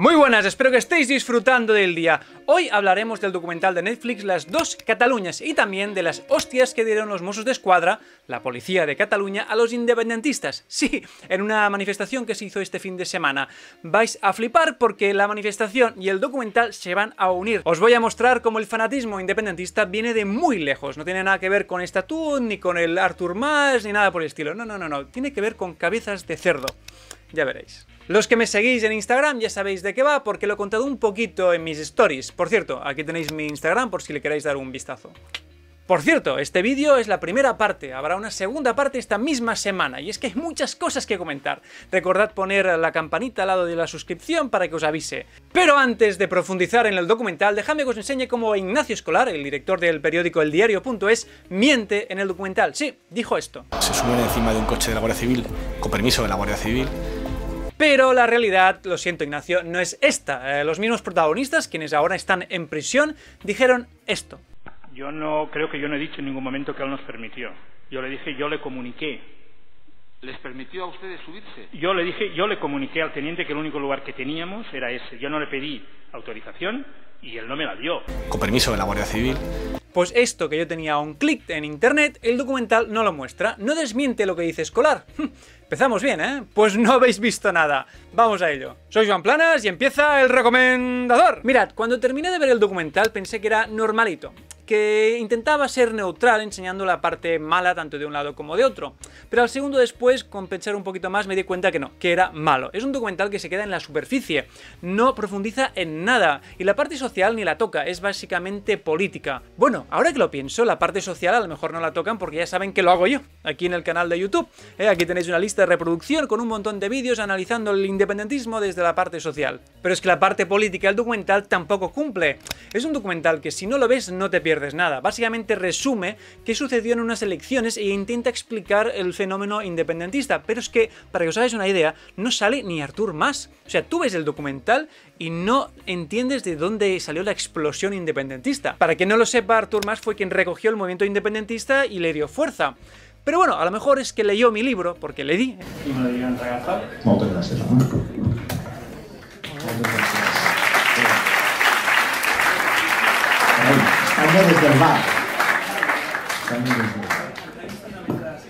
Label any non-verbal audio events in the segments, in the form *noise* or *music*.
Muy buenas, espero que estéis disfrutando del día. Hoy hablaremos del documental de Netflix Las dos Cataluñas y también de las hostias que dieron los Mossos de Escuadra, la policía de Cataluña, a los independentistas. Sí, en una manifestación que se hizo este fin de semana. Vais a flipar porque la manifestación y el documental se van a unir. Os voy a mostrar cómo el fanatismo independentista viene de muy lejos. No tiene nada que ver con Estatut, ni con el Arthur Mas, ni nada por el estilo. No, no, no, no. Tiene que ver con cabezas de cerdo. Ya veréis. Los que me seguís en Instagram ya sabéis de qué va porque lo he contado un poquito en mis stories. Por cierto, aquí tenéis mi Instagram por si le queréis dar un vistazo. Por cierto, este vídeo es la primera parte, habrá una segunda parte esta misma semana, y es que hay muchas cosas que comentar. Recordad poner la campanita al lado de la suscripción para que os avise. Pero antes de profundizar en el documental, dejadme que os enseñe cómo Ignacio Escolar, el director del periódico El miente en el documental. Sí, dijo esto. Se suben encima de un coche de la Guardia Civil, con permiso de la Guardia Civil, pero la realidad, lo siento Ignacio, no es esta. Eh, los mismos protagonistas, quienes ahora están en prisión, dijeron esto. Yo no creo que yo no he dicho en ningún momento que él nos permitió. Yo le dije, yo le comuniqué. ¿Les permitió a ustedes subirse? Yo le dije, yo le comuniqué al teniente que el único lugar que teníamos era ese. Yo no le pedí autorización y él no me la dio. Con permiso de la Guardia Civil, pues esto que yo tenía un clic en internet, el documental no lo muestra, no desmiente lo que dice Escolar. Hm, empezamos bien, ¿eh? Pues no habéis visto nada. Vamos a ello. Soy Juan Planas y empieza el recomendador. Mirad, cuando terminé de ver el documental pensé que era normalito, que intentaba ser neutral enseñando la parte mala tanto de un lado como de otro. Pero al segundo después, con pensar un poquito más, me di cuenta que no, que era malo. Es un documental que se queda en la superficie, no profundiza en nada, y la parte social ni la toca, es básicamente política. Bueno, ahora que lo pienso, la parte social a lo mejor no la tocan porque ya saben que lo hago yo, aquí en el canal de YouTube. Eh, aquí tenéis una lista de reproducción con un montón de vídeos analizando el independentismo desde la parte social. Pero es que la parte política del documental tampoco cumple. Es un documental que si no lo ves no te pierdes nada. Básicamente resume qué sucedió en unas elecciones e intenta explicar el fenómeno independentista. Pero es que, para que os hagáis una idea, no sale ni Artur más. O sea, tú ves el documental y no entiendes de dónde salió la explosión independentista. Para que no lo sepa, Artur fue quien recogió el movimiento independentista y le dio fuerza. Pero bueno, a lo mejor es que leyó mi libro, porque le di. Y me lo dieron regalar. Muchas gracias. Estamos desde el bar. Estamos desde el bar.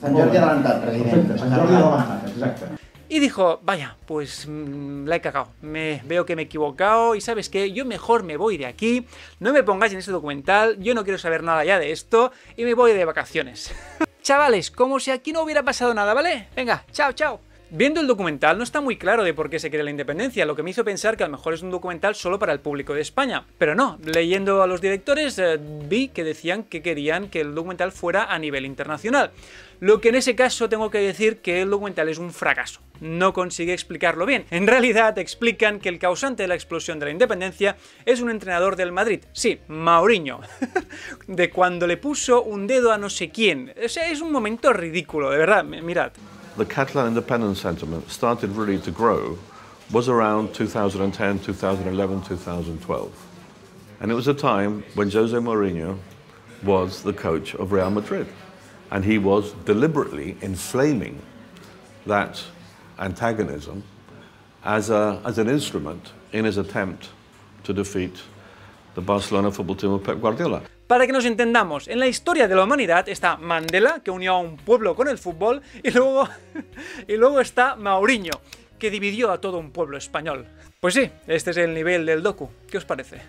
Sant Jordi adelantat, president. Sant Jordi adelantat, exacto. Y dijo, vaya, pues mm, la he cagado, me, veo que me he equivocado y sabes qué, yo mejor me voy de aquí, no me pongáis en ese documental, yo no quiero saber nada ya de esto y me voy de vacaciones. *laughs* Chavales, como si aquí no hubiera pasado nada, ¿vale? Venga, chao, chao. Viendo el documental no está muy claro de por qué se quiere la independencia, lo que me hizo pensar que a lo mejor es un documental solo para el público de España. Pero no, leyendo a los directores eh, vi que decían que querían que el documental fuera a nivel internacional. Lo que en ese caso tengo que decir que el documental es un fracaso. No consigue explicarlo bien. En realidad explican que el causante de la explosión de la independencia es un entrenador del Madrid. Sí, Mauriño. *laughs* de cuando le puso un dedo a no sé quién. O sea, es un momento ridículo, de verdad. Mirad. the Catalan independence sentiment started really to grow was around 2010, 2011, 2012. And it was a time when Jose Mourinho was the coach of Real Madrid. And he was deliberately inflaming that antagonism as, a, as an instrument in his attempt to defeat the Barcelona football team of Pep Guardiola. Para que nos entendamos, en la historia de la humanidad está Mandela, que unió a un pueblo con el fútbol, y luego, *laughs* y luego está Mauriño, que dividió a todo un pueblo español. Pues sí, este es el nivel del docu. ¿Qué os parece?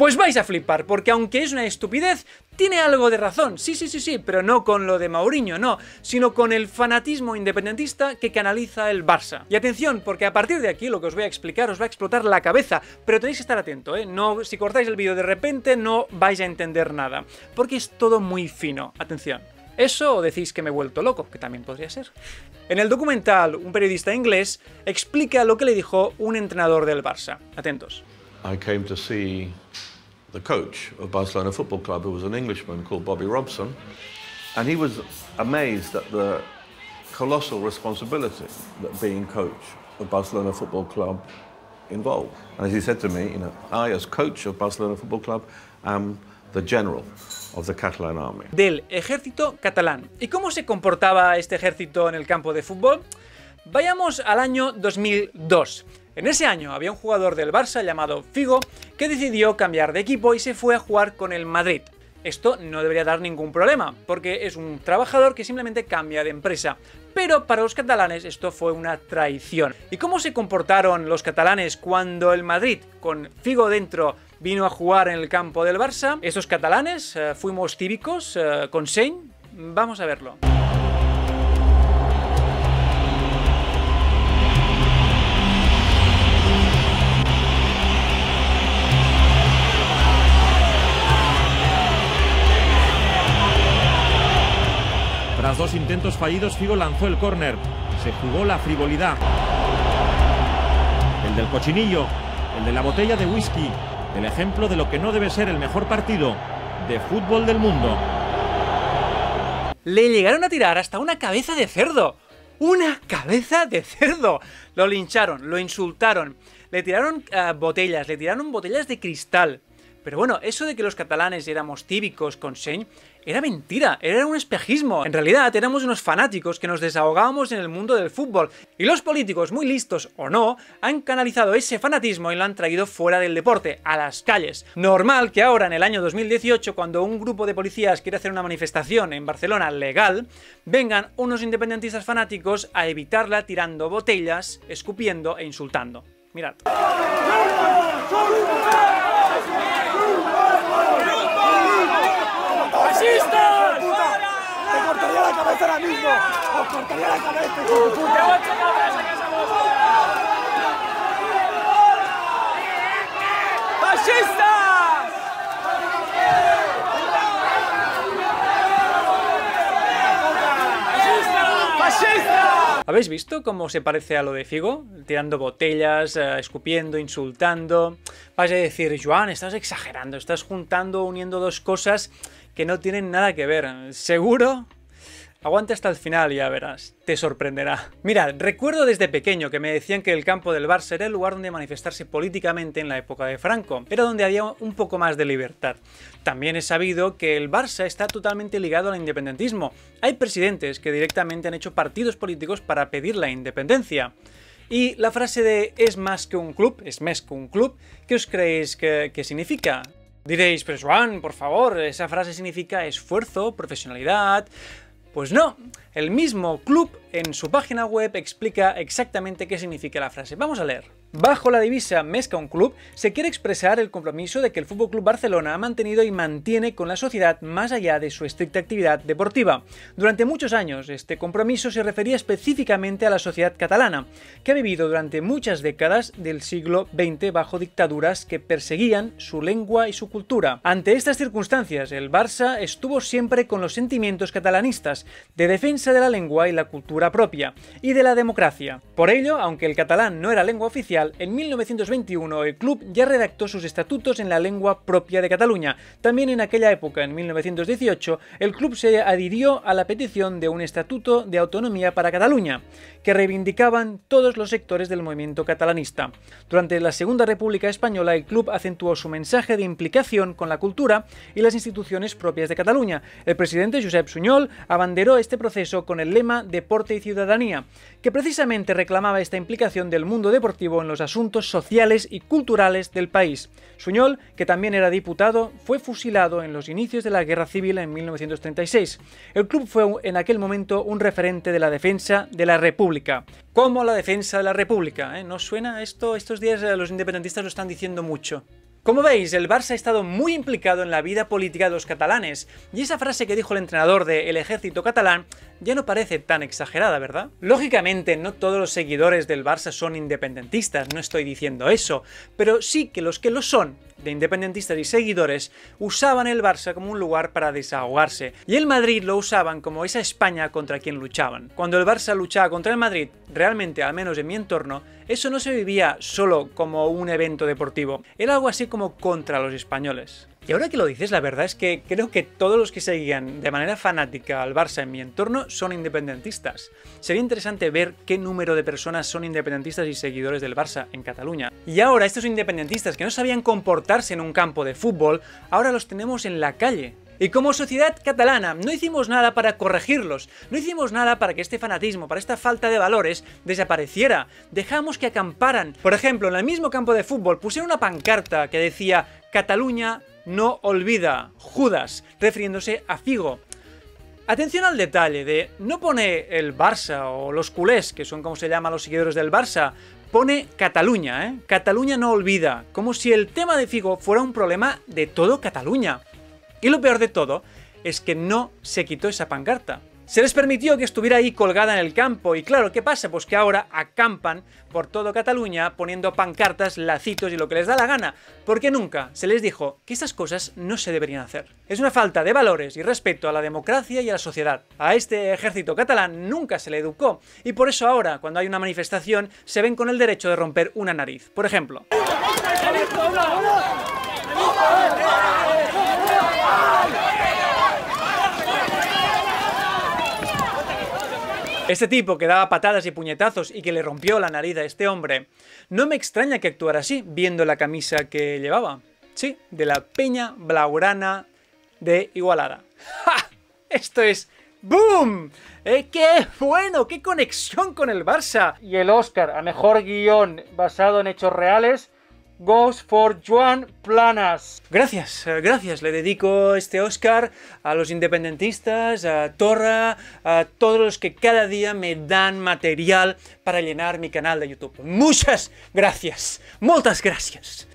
Pues vais a flipar, porque aunque es una estupidez, tiene algo de razón. Sí, sí, sí, sí, pero no con lo de Mauriño, no, sino con el fanatismo independentista que canaliza el Barça. Y atención, porque a partir de aquí lo que os voy a explicar os va a explotar la cabeza, pero tenéis que estar atento, ¿eh? No, si cortáis el vídeo de repente no vais a entender nada, porque es todo muy fino. Atención. ¿Eso o decís que me he vuelto loco? Que también podría ser. En el documental, un periodista inglés explica lo que le dijo un entrenador del Barça. Atentos. I came to the coach of Barcelona Football Club, who was an Englishman called Bobby Robson, and he was amazed at the colossal responsibility that being coach of Barcelona Football Club involved. And as he said to me, you know, I, as coach of Barcelona Football Club, am the general of the Catalan army. Del ejército catalán. ¿Y cómo se comportaba este ejército en el campo de fútbol? Vayamos al año 2002. En ese año había un jugador del Barça llamado Figo que decidió cambiar de equipo y se fue a jugar con el Madrid. Esto no debería dar ningún problema, porque es un trabajador que simplemente cambia de empresa. Pero para los catalanes esto fue una traición. ¿Y cómo se comportaron los catalanes cuando el Madrid, con Figo dentro, vino a jugar en el campo del Barça? ¿Esos catalanes eh, fuimos cívicos eh, con Sein. Vamos a verlo. dos intentos fallidos, Figo lanzó el córner. Se jugó la frivolidad. El del cochinillo, el de la botella de whisky, el ejemplo de lo que no debe ser el mejor partido de fútbol del mundo. Le llegaron a tirar hasta una cabeza de cerdo. ¡Una cabeza de cerdo! Lo lincharon, lo insultaron, le tiraron eh, botellas, le tiraron botellas de cristal. Pero bueno, eso de que los catalanes éramos típicos con Seny era mentira, era un espejismo. En realidad éramos unos fanáticos que nos desahogábamos en el mundo del fútbol. Y los políticos, muy listos o no, han canalizado ese fanatismo y lo han traído fuera del deporte, a las calles. Normal que ahora, en el año 2018, cuando un grupo de policías quiere hacer una manifestación en Barcelona legal, vengan unos independentistas fanáticos a evitarla tirando botellas, escupiendo e insultando. Mirad. ¿Habéis visto cómo se parece a lo de Figo? Tirando botellas, eh, escupiendo, insultando. Vas a decir, Joan, estás exagerando, estás juntando, uniendo dos cosas que no tienen nada que ver. Seguro Aguanta hasta el final y ya verás, te sorprenderá. Mira, recuerdo desde pequeño que me decían que el campo del Barça era el lugar donde manifestarse políticamente en la época de Franco, era donde había un poco más de libertad. También he sabido que el Barça está totalmente ligado al independentismo. Hay presidentes que directamente han hecho partidos políticos para pedir la independencia. Y la frase de es más que un club, es más que un club, ¿qué os creéis que, que significa? Diréis, pero Juan, por favor, esa frase significa esfuerzo, profesionalidad, pues no, el mismo club en su página web explica exactamente qué significa la frase. Vamos a leer. Bajo la divisa Mezca un club se quiere expresar el compromiso de que el Fútbol FC Barcelona ha mantenido y mantiene con la sociedad más allá de su estricta actividad deportiva. Durante muchos años este compromiso se refería específicamente a la sociedad catalana, que ha vivido durante muchas décadas del siglo XX bajo dictaduras que perseguían su lengua y su cultura. Ante estas circunstancias, el Barça estuvo siempre con los sentimientos catalanistas, de defensa de la lengua y la cultura propia, y de la democracia. Por ello, aunque el catalán no era lengua oficial, en 1921 el club ya redactó sus estatutos en la lengua propia de Cataluña. También en aquella época, en 1918, el club se adhirió a la petición de un estatuto de autonomía para Cataluña, que reivindicaban todos los sectores del movimiento catalanista. Durante la Segunda República Española, el club acentuó su mensaje de implicación con la cultura y las instituciones propias de Cataluña. El presidente Josep Suñol abanderó este proceso con el lema Deporte y Ciudadanía, que precisamente reclamaba esta implicación del mundo deportivo en los asuntos sociales y culturales del país. Suñol, que también era diputado, fue fusilado en los inicios de la Guerra Civil en 1936. El club fue en aquel momento un referente de la defensa de la República. ¿Cómo la defensa de la República? Eh? ¿No suena esto? Estos días eh, los independentistas lo están diciendo mucho. Como veis, el Barça ha estado muy implicado en la vida política de los catalanes, y esa frase que dijo el entrenador del Ejército Catalán ya no parece tan exagerada, ¿verdad? Lógicamente, no todos los seguidores del Barça son independentistas, no estoy diciendo eso, pero sí que los que lo son, de independentistas y seguidores, usaban el Barça como un lugar para desahogarse, y el Madrid lo usaban como esa España contra quien luchaban. Cuando el Barça luchaba contra el Madrid, realmente, al menos en mi entorno, eso no se vivía solo como un evento deportivo, era algo así como contra los españoles. Y ahora que lo dices, la verdad es que creo que todos los que seguían de manera fanática al Barça en mi entorno son independentistas. Sería interesante ver qué número de personas son independentistas y seguidores del Barça en Cataluña. Y ahora estos independentistas que no sabían comportarse en un campo de fútbol, ahora los tenemos en la calle, y como sociedad catalana no hicimos nada para corregirlos, no hicimos nada para que este fanatismo, para esta falta de valores desapareciera. Dejamos que acamparan. Por ejemplo, en el mismo campo de fútbol pusieron una pancarta que decía Cataluña no olvida Judas, refiriéndose a Figo. Atención al detalle de no pone el Barça o los culés, que son como se llaman los seguidores del Barça, pone Cataluña, ¿eh? Cataluña no olvida, como si el tema de Figo fuera un problema de todo Cataluña. Y lo peor de todo es que no se quitó esa pancarta. Se les permitió que estuviera ahí colgada en el campo y claro, ¿qué pasa? Pues que ahora acampan por todo Cataluña poniendo pancartas, lacitos y lo que les da la gana, porque nunca se les dijo que estas cosas no se deberían hacer. Es una falta de valores y respeto a la democracia y a la sociedad. A este ejército catalán nunca se le educó y por eso ahora, cuando hay una manifestación, se ven con el derecho de romper una nariz. Por ejemplo... Este tipo que daba patadas y puñetazos y que le rompió la nariz a este hombre, no me extraña que actuara así, viendo la camisa que llevaba. Sí, de la Peña blaurana de Igualada. ¡Ja! Esto es ¡Boom! ¡Eh, ¡Qué bueno! ¡Qué conexión con el Barça! Y el Oscar a Mejor Guión basado en hechos reales goes for Juan Planas. Gracias, eh, gracias. Le dedico este Oscar a los independentistas, a Torra, a todos los que cada día me dan material para llenar mi canal de YouTube. Muchas gracias, muchas gracias.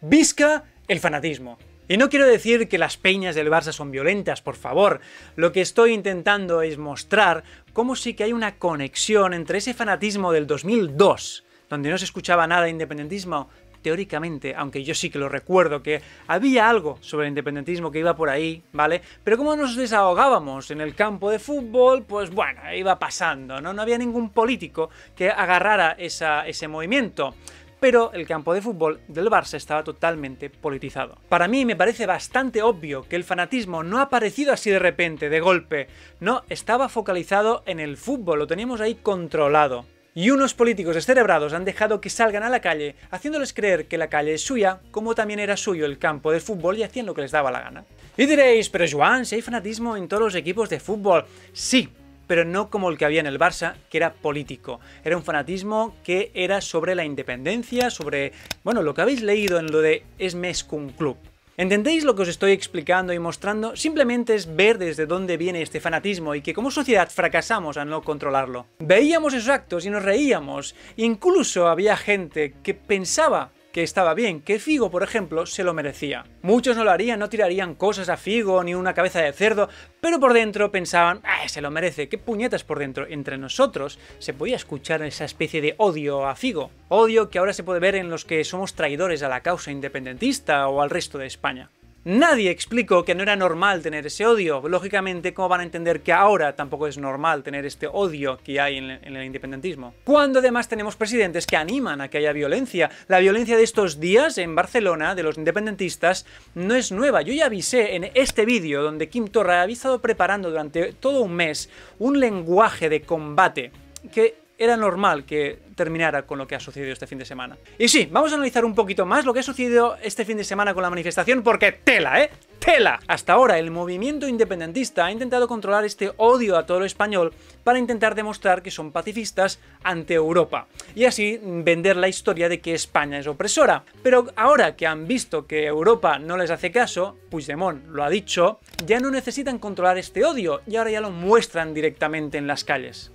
Visca el fanatismo. Y no quiero decir que las peñas del Barça son violentas, por favor. Lo que estoy intentando es mostrar cómo sí que hay una conexión entre ese fanatismo del 2002 donde no se escuchaba nada de independentismo, teóricamente, aunque yo sí que lo recuerdo, que había algo sobre el independentismo que iba por ahí, ¿vale? Pero como nos desahogábamos en el campo de fútbol, pues bueno, iba pasando, ¿no? No había ningún político que agarrara ese movimiento. Pero el campo de fútbol del Barça estaba totalmente politizado. Para mí me parece bastante obvio que el fanatismo no ha aparecido así de repente, de golpe. No, estaba focalizado en el fútbol, lo teníamos ahí controlado. Y unos políticos descerebrados han dejado que salgan a la calle, haciéndoles creer que la calle es suya, como también era suyo el campo de fútbol y hacían lo que les daba la gana. Y diréis, pero Joan, si hay fanatismo en todos los equipos de fútbol. Sí, pero no como el que había en el Barça, que era político. Era un fanatismo que era sobre la independencia, sobre, bueno, lo que habéis leído en lo de Es un club. ¿Entendéis lo que os estoy explicando y mostrando? Simplemente es ver desde dónde viene este fanatismo y que como sociedad fracasamos al no controlarlo. Veíamos esos actos y nos reíamos. Incluso había gente que pensaba que estaba bien, que Figo, por ejemplo, se lo merecía. Muchos no lo harían, no tirarían cosas a Figo ni una cabeza de cerdo, pero por dentro pensaban, ah, se lo merece, qué puñetas por dentro. Entre nosotros se podía escuchar esa especie de odio a Figo, odio que ahora se puede ver en los que somos traidores a la causa independentista o al resto de España. Nadie explicó que no era normal tener ese odio. Lógicamente, ¿cómo van a entender que ahora tampoco es normal tener este odio que hay en el independentismo? Cuando además tenemos presidentes que animan a que haya violencia. La violencia de estos días en Barcelona, de los independentistas, no es nueva. Yo ya avisé en este vídeo donde Kim Torra había estado preparando durante todo un mes un lenguaje de combate que era normal que terminara con lo que ha sucedido este fin de semana. Y sí, vamos a analizar un poquito más lo que ha sucedido este fin de semana con la manifestación, porque tela, ¿eh? ¡Tela! Hasta ahora, el movimiento independentista ha intentado controlar este odio a todo lo español para intentar demostrar que son pacifistas ante Europa, y así vender la historia de que España es opresora. Pero ahora que han visto que Europa no les hace caso, Puigdemont lo ha dicho, ya no necesitan controlar este odio, y ahora ya lo muestran directamente en las calles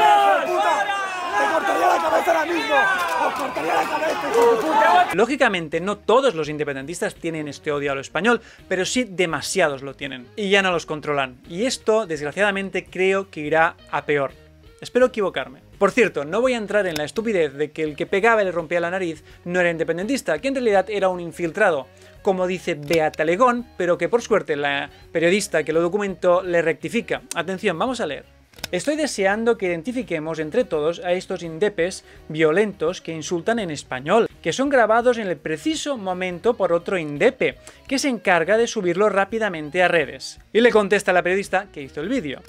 cortaría la cabeza ahora mismo! cortaría la cabeza, Lógicamente, no todos los independentistas tienen este odio a lo español, pero sí demasiados lo tienen. Y ya no los controlan. Y esto, desgraciadamente, creo que irá a peor. Espero equivocarme. Por cierto, no voy a entrar en la estupidez de que el que pegaba y le rompía la nariz no era independentista, que en realidad era un infiltrado, como dice Beatalegón, pero que por suerte la periodista que lo documentó le rectifica. Atención, vamos a leer. Estoy deseando que identifiquemos entre todos a estos indepes violentos que insultan en español, que son grabados en el preciso momento por otro indepe, que se encarga de subirlo rápidamente a redes. Y le contesta la periodista que hizo el vídeo.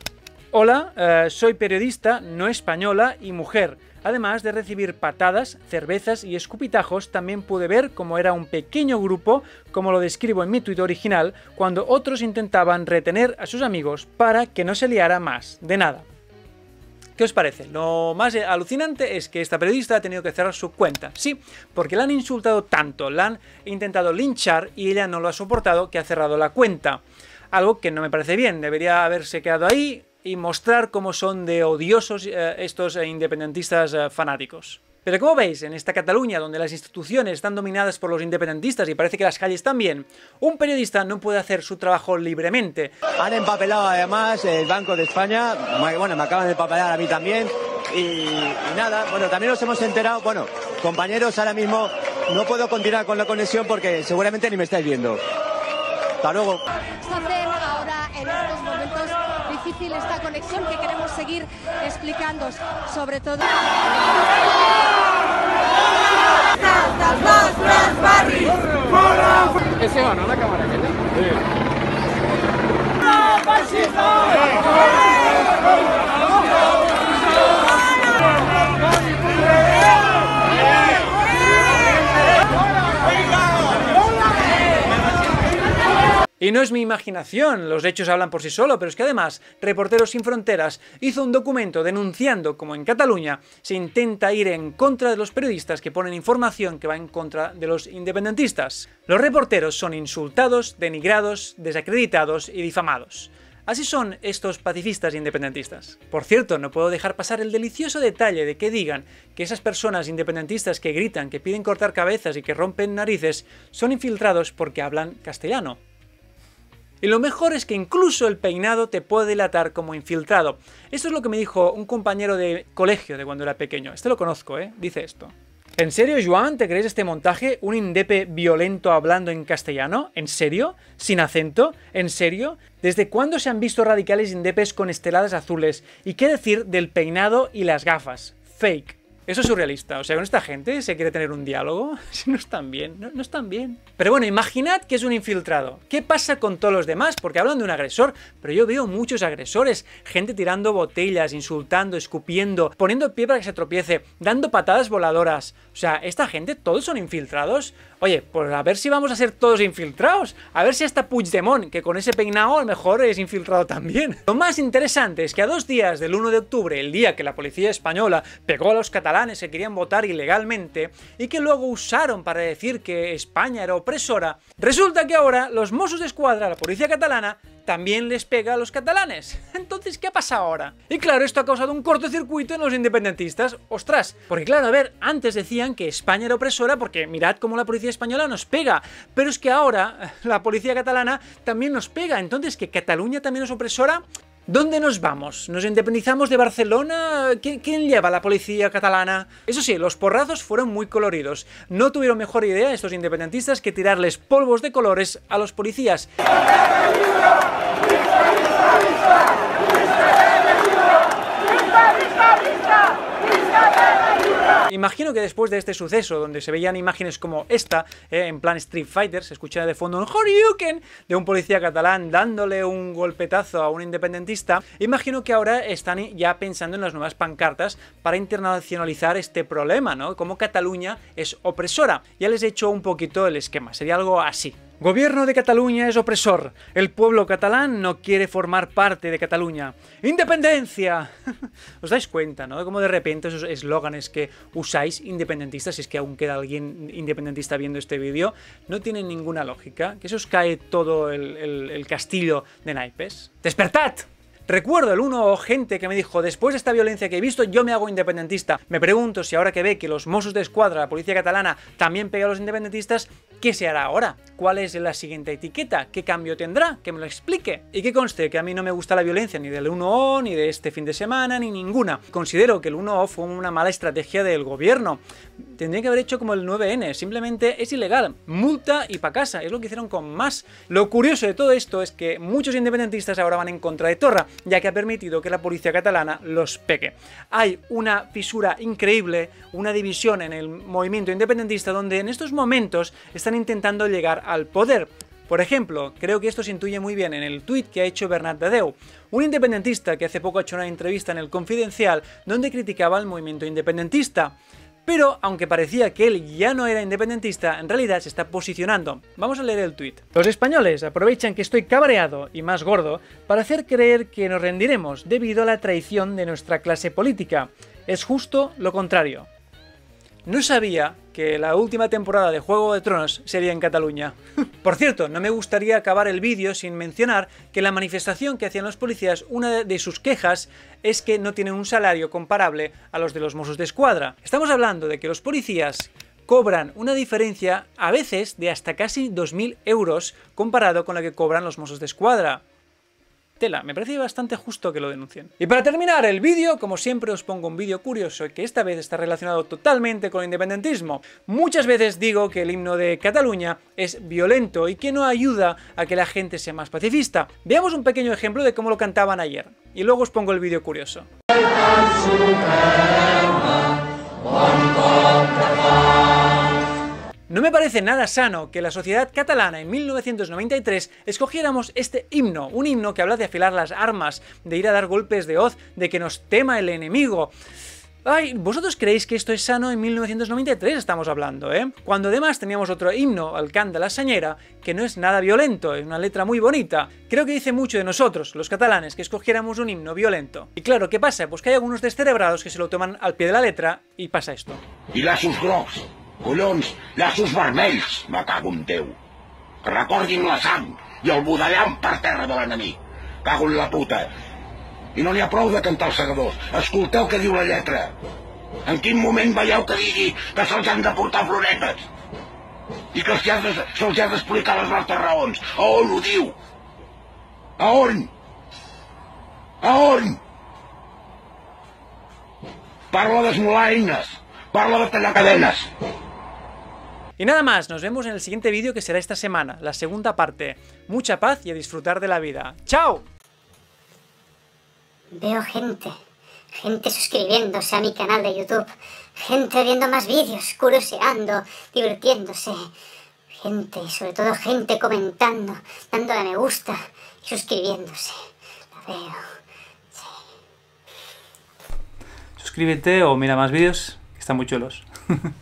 Hola, eh, soy periodista no española y mujer. Además de recibir patadas, cervezas y escupitajos, también pude ver cómo era un pequeño grupo, como lo describo en mi tuit original, cuando otros intentaban retener a sus amigos para que no se liara más de nada. ¿Qué os parece? Lo más eh, alucinante es que esta periodista ha tenido que cerrar su cuenta. Sí, porque la han insultado tanto, la han intentado linchar y ella no lo ha soportado que ha cerrado la cuenta. Algo que no me parece bien, debería haberse quedado ahí, y mostrar cómo son de odiosos eh, estos eh, independentistas eh, fanáticos. Pero como veis, en esta Cataluña, donde las instituciones están dominadas por los independentistas y parece que las calles también, un periodista no puede hacer su trabajo libremente. Han empapelado además el Banco de España, bueno, me acaban de empapelar a mí también, y, y nada, bueno, también nos hemos enterado, bueno, compañeros, ahora mismo no puedo continuar con la conexión porque seguramente ni me estáis viendo. Hasta luego esta conexión que queremos seguir explicando, sobre todo. Y no es mi imaginación, los hechos hablan por sí solo, pero es que además Reporteros sin Fronteras hizo un documento denunciando cómo en Cataluña se intenta ir en contra de los periodistas que ponen información que va en contra de los independentistas. Los reporteros son insultados, denigrados, desacreditados y difamados. Así son estos pacifistas independentistas. Por cierto, no puedo dejar pasar el delicioso detalle de que digan que esas personas independentistas que gritan, que piden cortar cabezas y que rompen narices son infiltrados porque hablan castellano. Y lo mejor es que incluso el peinado te puede delatar como infiltrado. Esto es lo que me dijo un compañero de colegio de cuando era pequeño. Este lo conozco, ¿eh? Dice esto. ¿En serio, Joan? ¿Te crees este montaje? ¿Un indepe violento hablando en castellano? ¿En serio? ¿Sin acento? ¿En serio? ¿Desde cuándo se han visto radicales indepes con esteladas azules? ¿Y qué decir del peinado y las gafas? Fake. Eso es surrealista. O sea, con esta gente se quiere tener un diálogo. *laughs* no están bien, no, están bien. Pero bueno, imaginad que es un infiltrado. ¿Qué pasa con todos los demás? Porque hablan de un agresor, pero yo veo muchos agresores. Gente tirando botellas, insultando, escupiendo, poniendo piedra pie para que se tropiece, dando patadas voladoras. O sea, esta gente, todos son infiltrados. Oye, pues a ver si vamos a ser todos infiltrados. A ver si hasta Puigdemont, que con ese peinado a lo mejor es infiltrado también. Lo más interesante es que a dos días del 1 de octubre, el día que la policía española pegó a los catalanes, se querían votar ilegalmente y que luego usaron para decir que España era opresora, resulta que ahora los Mossos de Escuadra, la policía catalana, también les pega a los catalanes. *laughs* Entonces, ¿qué ha pasado ahora? Y claro, esto ha causado un cortocircuito en los independentistas. ¡Ostras! Porque claro, a ver, antes decían que España era opresora porque mirad cómo la policía española nos pega. Pero es que ahora *laughs* la policía catalana también nos pega. Entonces, ¿que Cataluña también es opresora? ¿Dónde nos vamos? ¿Nos independizamos de Barcelona? ¿Quién, lleva la policía catalana? Eso sí, los porrazos fueron muy coloridos. No tuvieron mejor idea estos independentistas que tirarles polvos de colores a los policías. Imagino que después de este suceso, donde se veían imágenes como esta, eh, en plan Street Fighter, se escuchaba de fondo un Horyuken de un policía catalán dándole un golpetazo a un independentista, imagino que ahora están ya pensando en las nuevas pancartas para internacionalizar este problema, ¿no? Como Cataluña es opresora. Ya les he hecho un poquito el esquema, sería algo así. Gobierno de Cataluña es opresor. El pueblo catalán no quiere formar parte de Cataluña. ¡Independencia! *laughs* ¿Os dais cuenta, no? Como de repente esos eslóganes que usáis independentistas, si es que aún queda alguien independentista viendo este vídeo, no tienen ninguna lógica. Que se os cae todo el, castillo de naipes. ¡Despertad! Recuerdo el uno o gente que me dijo, después de esta violencia que he visto, yo me hago independentista. Me pregunto si ahora que ve que los Mossos de Escuadra, la policía catalana, también pega a los independentistas, ¿Qué se hará ahora? ¿Cuál es la siguiente etiqueta? ¿Qué cambio tendrá? Que me lo explique. Y que conste que a mí no me gusta la violencia ni del 1O, ni de este fin de semana, ni ninguna. Considero que el 1O fue una mala estrategia del gobierno. Tendrían que haber hecho como el 9N, simplemente es ilegal, multa y pa' casa, es lo que hicieron con más. Lo curioso de todo esto es que muchos independentistas ahora van en contra de Torra, ya que ha permitido que la policía catalana los peque. Hay una fisura increíble, una división en el movimiento independentista donde en estos momentos están intentando llegar al poder. Por ejemplo, creo que esto se intuye muy bien en el tuit que ha hecho Bernat Dadeu, un independentista que hace poco ha hecho una entrevista en el Confidencial donde criticaba al movimiento independentista. Pero, aunque parecía que él ya no era independentista, en realidad se está posicionando. Vamos a leer el tuit. Los españoles aprovechan que estoy cabreado y más gordo para hacer creer que nos rendiremos debido a la traición de nuestra clase política. Es justo lo contrario. No sabía que la última temporada de Juego de Tronos sería en Cataluña. *laughs* Por cierto, no me gustaría acabar el vídeo sin mencionar que la manifestación que hacían los policías, una de sus quejas es que no tienen un salario comparable a los de los Mossos de Escuadra. Estamos hablando de que los policías cobran una diferencia a veces de hasta casi 2.000 euros comparado con la que cobran los Mossos de Escuadra. Tela, me parece bastante justo que lo denuncien. Y para terminar el vídeo, como siempre os pongo un vídeo curioso que esta vez está relacionado totalmente con el independentismo. Muchas veces digo que el himno de Cataluña es violento y que no ayuda a que la gente sea más pacifista. Veamos un pequeño ejemplo de cómo lo cantaban ayer. Y luego os pongo el vídeo curioso. No me parece nada sano que la sociedad catalana en 1993 escogiéramos este himno, un himno que habla de afilar las armas, de ir a dar golpes de hoz, de que nos tema el enemigo. Ay, ¿vosotros creéis que esto es sano? En 1993 estamos hablando, ¿eh? Cuando además teníamos otro himno, alcán de la sañera, que no es nada violento, es una letra muy bonita. Creo que dice mucho de nosotros, los catalanes, que escogiéramos un himno violento. Y claro, ¿qué pasa? Pues que hay algunos descerebrados que se lo toman al pie de la letra y pasa esto. Y Collons, llaços vermells, me cago en Déu. Que recordin la sang i el budellam per terra de l'enemic. Cago en la puta. I no n'hi ha prou de cantar els segadors. Escolteu què diu la lletra. En quin moment veieu que digui que se'ls han de portar floretes? I que se'ls ha d'explicar les nostres raons. A on ho diu? A on? A on? Parla d'esmolar eines. Parla de tallar cadenes. Y nada más, nos vemos en el siguiente vídeo que será esta semana, la segunda parte. Mucha paz y a disfrutar de la vida. ¡Chao! Veo gente, gente suscribiéndose a mi canal de YouTube, gente viendo más vídeos, curioseando, divirtiéndose, gente, sobre todo gente comentando, dándole a me gusta y suscribiéndose. La veo. Sí. Suscríbete o mira más vídeos, que están muy chulos. *laughs*